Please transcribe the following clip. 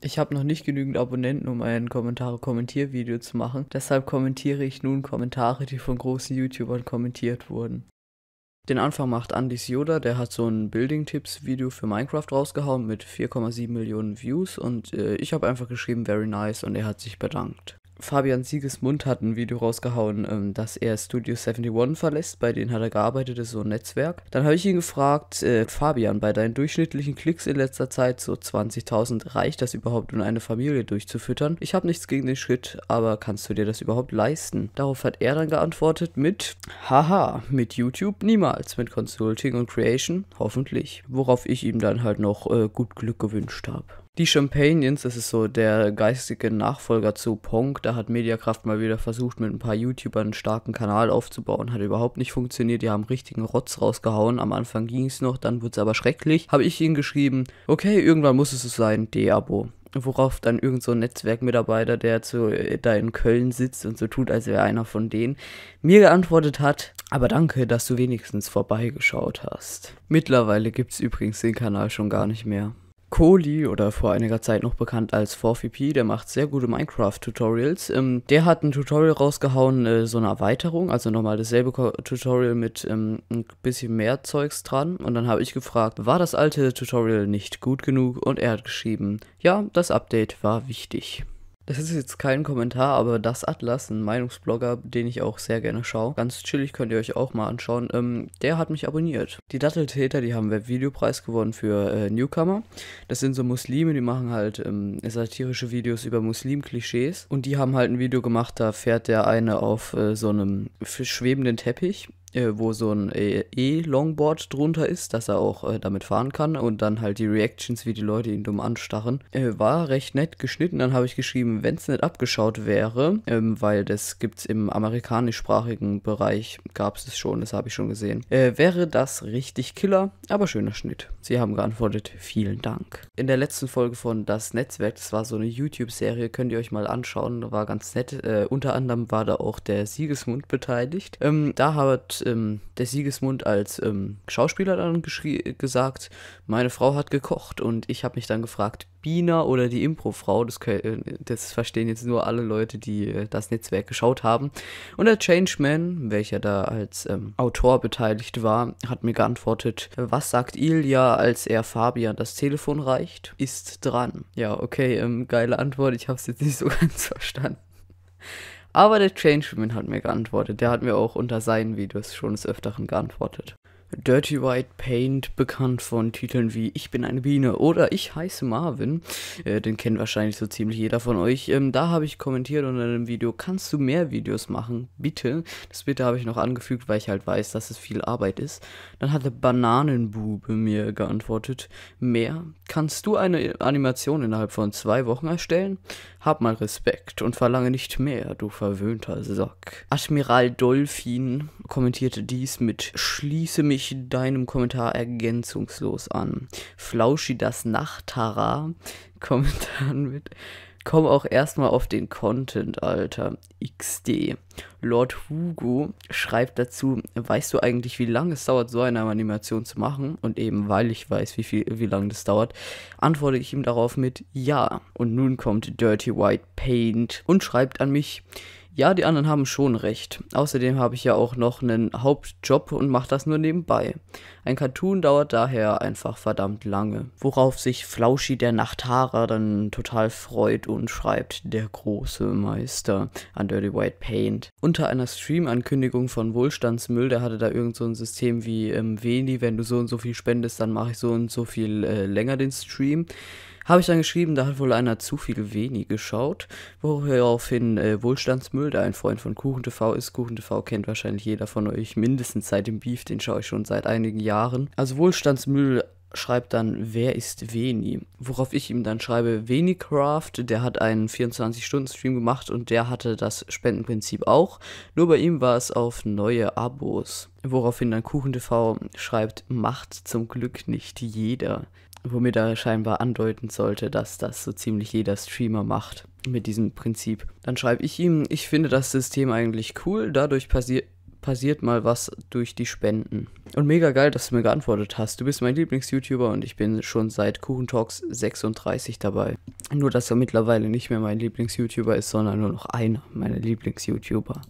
Ich habe noch nicht genügend Abonnenten, um ein Kommentare-Kommentier-Video zu machen, deshalb kommentiere ich nun Kommentare, die von großen YouTubern kommentiert wurden. Den Anfang macht Andis Yoda, der hat so ein Building-Tipps-Video für Minecraft rausgehauen mit 4,7 Millionen Views und äh, ich habe einfach geschrieben, very nice und er hat sich bedankt. Fabian Siegesmund hat ein Video rausgehauen, ähm, dass er Studio 71 verlässt, bei denen hat er gearbeitet, ist so ein Netzwerk. Dann habe ich ihn gefragt, äh, Fabian, bei deinen durchschnittlichen Klicks in letzter Zeit, so 20.000, reicht das überhaupt, um eine Familie durchzufüttern? Ich habe nichts gegen den Schritt, aber kannst du dir das überhaupt leisten? Darauf hat er dann geantwortet mit, haha, mit YouTube niemals, mit Consulting und Creation hoffentlich. Worauf ich ihm dann halt noch äh, gut Glück gewünscht habe. Die Champagnons, das ist so der geistige Nachfolger zu Pong. Da hat Mediakraft mal wieder versucht, mit ein paar YouTubern einen starken Kanal aufzubauen. Hat überhaupt nicht funktioniert. Die haben richtigen Rotz rausgehauen. Am Anfang ging es noch, dann wurde es aber schrecklich. Habe ich ihnen geschrieben, okay, irgendwann muss es so sein, D-Abo worauf dann irgend so ein Netzwerkmitarbeiter, der zu, äh, da in Köln sitzt und so tut, als wäre einer von denen, mir geantwortet hat, aber danke, dass du wenigstens vorbeigeschaut hast. Mittlerweile gibt es übrigens den Kanal schon gar nicht mehr. Kohli oder vor einiger Zeit noch bekannt als 4VP, der macht sehr gute Minecraft-Tutorials. Ähm, der hat ein Tutorial rausgehauen, äh, so eine Erweiterung, also nochmal dasselbe Ko Tutorial mit ähm, ein bisschen mehr Zeugs dran. Und dann habe ich gefragt, war das alte Tutorial nicht gut genug? Und er hat geschrieben, ja, das Update war wichtig. Das ist jetzt kein Kommentar, aber das Atlas, ein Meinungsblogger, den ich auch sehr gerne schaue, ganz chillig könnt ihr euch auch mal anschauen, ähm, der hat mich abonniert. Die Datteltäter, die haben Webvideopreis gewonnen für äh, Newcomer. Das sind so Muslime, die machen halt ähm, satirische Videos über Muslim-Klischees und die haben halt ein Video gemacht, da fährt der eine auf äh, so einem schwebenden Teppich äh, wo so ein äh, E-Longboard drunter ist, dass er auch äh, damit fahren kann und dann halt die Reactions, wie die Leute ihn dumm anstarren, äh, war recht nett geschnitten. Dann habe ich geschrieben, wenn es nicht abgeschaut wäre, ähm, weil das gibt es im amerikanischsprachigen Bereich, gab es schon, das habe ich schon gesehen, äh, wäre das richtig Killer, aber schöner Schnitt. Sie haben geantwortet, vielen Dank. In der letzten Folge von Das Netzwerk, das war so eine YouTube-Serie, könnt ihr euch mal anschauen, war ganz nett. Äh, unter anderem war da auch der Siegesmund beteiligt. Ähm, da hat ähm, der Siegesmund als ähm, Schauspieler dann gesagt, meine Frau hat gekocht und ich habe mich dann gefragt, Bina oder die Improfrau, das, äh, das verstehen jetzt nur alle Leute, die äh, das Netzwerk geschaut haben. Und der Changeman, welcher da als ähm, Autor beteiligt war, hat mir geantwortet, was sagt Ilja, als er Fabian das Telefon reicht? Ist dran. Ja, okay, ähm, geile Antwort, ich habe es jetzt nicht so ganz verstanden. Aber der Changeman hat mir geantwortet. Der hat mir auch unter seinen Videos schon des Öfteren geantwortet. Dirty White Paint, bekannt von Titeln wie Ich bin eine Biene oder Ich heiße Marvin. Äh, den kennt wahrscheinlich so ziemlich jeder von euch. Ähm, da habe ich kommentiert unter dem Video, kannst du mehr Videos machen? Bitte. Das bitte habe ich noch angefügt, weil ich halt weiß, dass es viel Arbeit ist. Dann hat der Bananenbube mir geantwortet, mehr. Kannst du eine Animation innerhalb von zwei Wochen erstellen? Hab mal Respekt und verlange nicht mehr, du verwöhnter Sack. Admiral Dolphin kommentierte dies mit Schließe mich deinem Kommentar ergänzungslos an. Flauschi das Nachthara kommentieren mit Komm auch erstmal auf den Content, Alter. XD. Lord Hugo schreibt dazu, weißt du eigentlich, wie lange es dauert, so eine Animation zu machen? Und eben weil ich weiß, wie, wie lange das dauert, antworte ich ihm darauf mit Ja. Und nun kommt Dirty White Paint und schreibt an mich, ja, die anderen haben schon recht. Außerdem habe ich ja auch noch einen Hauptjob und mache das nur nebenbei. Ein Cartoon dauert daher einfach verdammt lange. Worauf sich Flauschi der Nachthaarer dann total freut und schreibt, der große Meister an Dirty White Paint. Unter einer Stream-Ankündigung von Wohlstandsmüll, der hatte da irgend so ein System wie, ähm, Veni, wenn du so und so viel spendest, dann mache ich so und so viel äh, länger den Stream. Habe ich dann geschrieben, da hat wohl einer zu viel wenig geschaut, woraufhin äh, Wohlstandsmüll, der ein Freund von KuchenTV ist. KuchenTV kennt wahrscheinlich jeder von euch mindestens seit dem Beef, den schaue ich schon seit einigen Jahren. Also Wohlstandsmüll schreibt dann, wer ist Veni? Worauf ich ihm dann schreibe, Venicraft, der hat einen 24-Stunden-Stream gemacht und der hatte das Spendenprinzip auch. Nur bei ihm war es auf neue Abos. Woraufhin dann KuchenTV schreibt, macht zum Glück nicht jeder. Womit er scheinbar andeuten sollte, dass das so ziemlich jeder Streamer macht mit diesem Prinzip. Dann schreibe ich ihm, ich finde das System eigentlich cool, dadurch passiert passiert mal was durch die Spenden. Und mega geil, dass du mir geantwortet hast. Du bist mein Lieblings-YouTuber und ich bin schon seit Kuchentalks 36 dabei. Nur, dass er mittlerweile nicht mehr mein Lieblings-YouTuber ist, sondern nur noch einer meiner Lieblings-YouTuber.